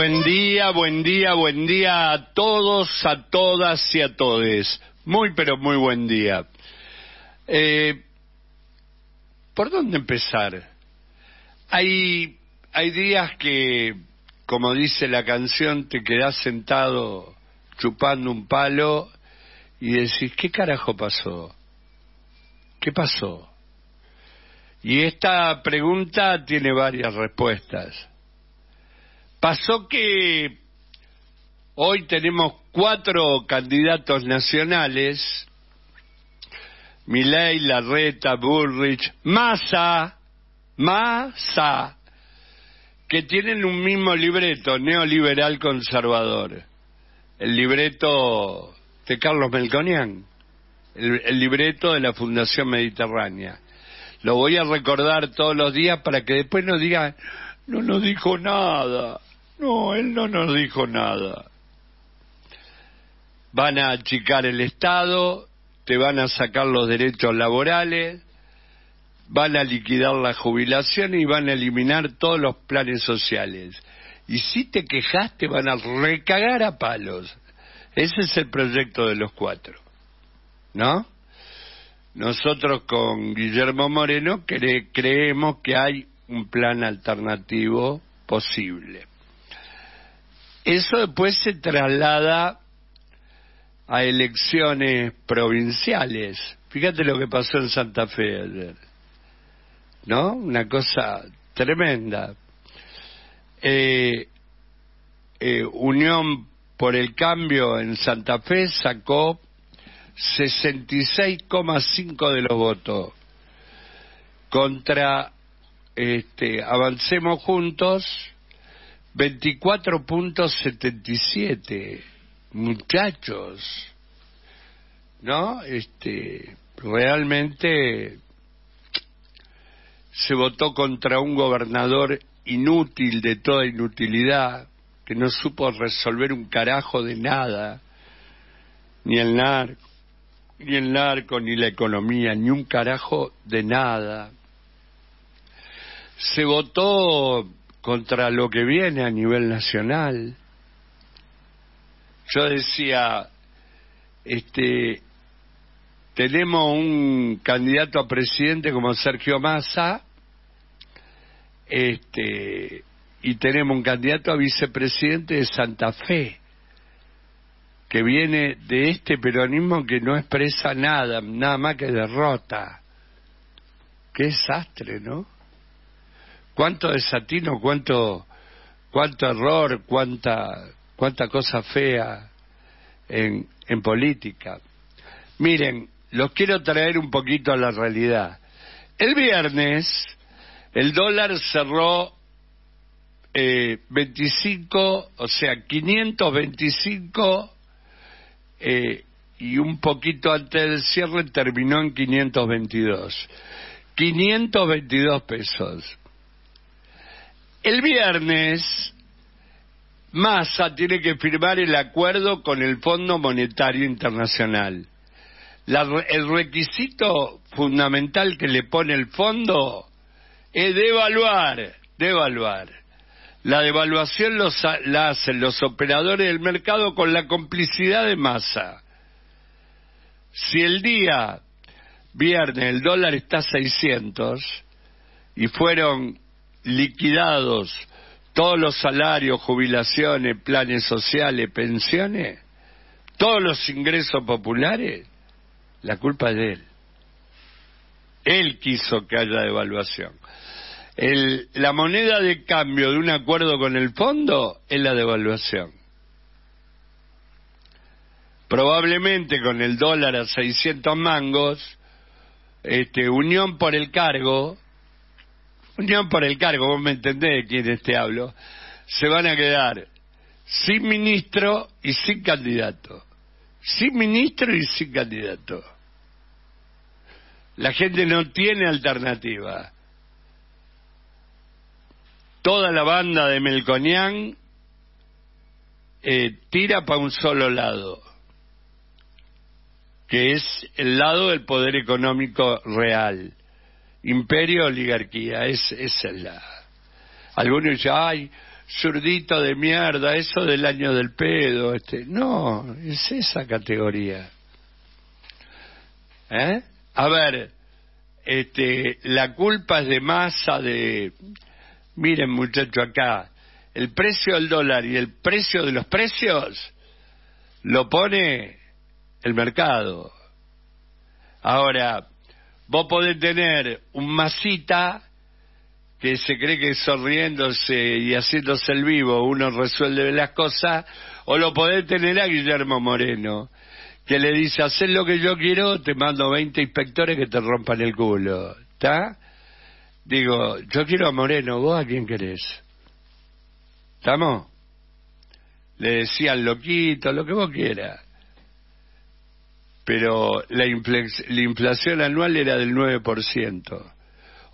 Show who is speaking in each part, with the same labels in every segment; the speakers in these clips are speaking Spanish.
Speaker 1: Buen día, buen día, buen día a todos, a todas y a todes. Muy, pero muy buen día. Eh, ¿Por dónde empezar? Hay, hay días que, como dice la canción, te quedas sentado chupando un palo y decís, ¿qué carajo pasó? ¿Qué pasó? Y esta pregunta tiene varias respuestas. Pasó que hoy tenemos cuatro candidatos nacionales, Milei, Larreta, Bullrich, Massa, Massa, que tienen un mismo libreto, neoliberal conservador. El libreto de Carlos Melconian, el, libreto de la Fundación Mediterránea. Lo voy a recordar todos los días para que después nos digan, no nos dijo nada no, él no nos dijo nada. Van a achicar el Estado, te van a sacar los derechos laborales, van a liquidar la jubilación y van a eliminar todos los planes sociales. Y si te quejas, te van a recagar a palos. Ese es el proyecto de los cuatro. ¿No? Nosotros con Guillermo Moreno creemos que hay un plan alternativo posible. Eso después se traslada a elecciones provinciales. Fíjate lo que pasó en Santa Fe ayer. ¿No? Una cosa tremenda. Eh, eh, Unión por el Cambio en Santa Fe sacó 66,5 de los votos contra este, Avancemos Juntos 24.77, muchachos, ¿no? Este, realmente se votó contra un gobernador inútil de toda inutilidad, que no supo resolver un carajo de nada, ni el narco, ni el narco, ni la economía, ni un carajo de nada. Se votó contra lo que viene a nivel nacional. Yo decía, este, tenemos un candidato a presidente como Sergio Massa, este, y tenemos un candidato a vicepresidente de Santa Fe, que viene de este peronismo que no expresa nada, nada más que derrota. Qué desastre, ¿no? cuánto desatino, cuánto, cuánto error, cuánta, cuánta cosa fea en, en política. Miren, los quiero traer un poquito a la realidad. El viernes el dólar cerró 25, eh, o sea, 525 eh, y un poquito antes del cierre terminó en 522. 522 pesos. El viernes, Massa tiene que firmar el acuerdo con el Fondo Monetario Internacional. el requisito fundamental que le pone el fondo es devaluar, devaluar. La devaluación los, la hacen los operadores del mercado con la complicidad de masa. Si el día viernes el dólar está a 600 y fueron liquidados todos los salarios, jubilaciones, planes sociales, pensiones, todos los ingresos populares, la culpa es de él. Él quiso que haya devaluación. la moneda de cambio de un acuerdo con el fondo es la devaluación. Probablemente con el dólar a 600 mangos, este, Unión por el Cargo, unión por el cargo, vos me entendés de quiénes te hablo, se van a quedar sin ministro y sin candidato. Sin ministro y sin candidato. La gente no tiene alternativa. Toda la banda de Melconian eh, tira para un solo lado, que es el lado del poder económico real. Imperio, oligarquía, es, esa es la... Ah, algunos dicen, ay, zurdito de mierda, eso del año del pedo, este... No, es esa categoría. ¿Eh? A ver, este, la culpa es de masa de... Miren muchacho acá, el precio del dólar y el precio de los precios lo pone el mercado. Ahora, Vos podés tener un masita que se cree que sonriéndose y haciéndose el vivo uno resuelve las cosas, o lo podés tener a Guillermo Moreno, que le dice, haces lo que yo quiero, te mando 20 inspectores que te rompan el culo, ¿está? Digo, yo quiero a Moreno, vos a quién querés. ¿Estamos? Le decían loquito, lo que vos quieras pero la, inflación anual era del 9%.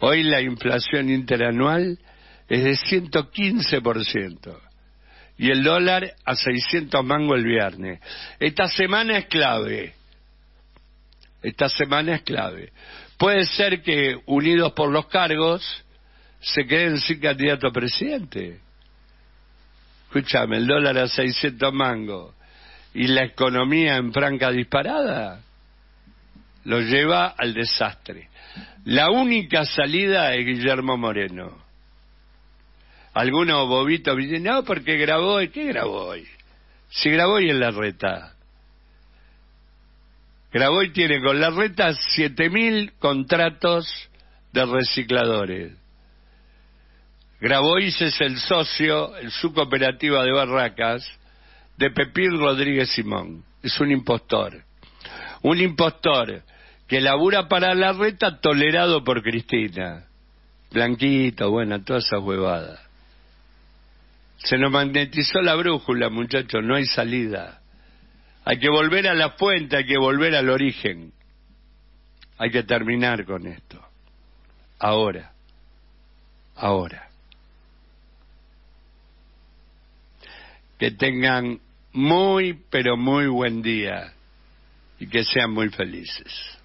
Speaker 1: Hoy la inflación interanual es de 115%. Y el dólar a 600 mango el viernes. Esta semana es clave. Esta semana es clave. Puede ser que, unidos por los cargos, se queden sin candidato a presidente. Escúchame, el dólar a 600 mangos y la economía en franca disparada lo lleva al desastre. La única salida es Guillermo Moreno. Algunos bobitos dicen, no, porque grabó hoy. ¿Qué grabó hoy? Si grabó hoy en la reta. y tiene con la reta 7.000 contratos de recicladores. Grabois es el socio en su cooperativa de Barracas de Pepín Rodríguez Simón. Es un impostor. Un impostor que labura para la reta tolerado por Cristina. Blanquito, buena, todas esas huevadas. Se nos magnetizó la brújula, muchachos, no hay salida. Hay que volver a la fuente, hay que volver al origen. Hay que terminar con esto. Ahora. Ahora. que tengan muy, pero muy buen día y que sean muy felices.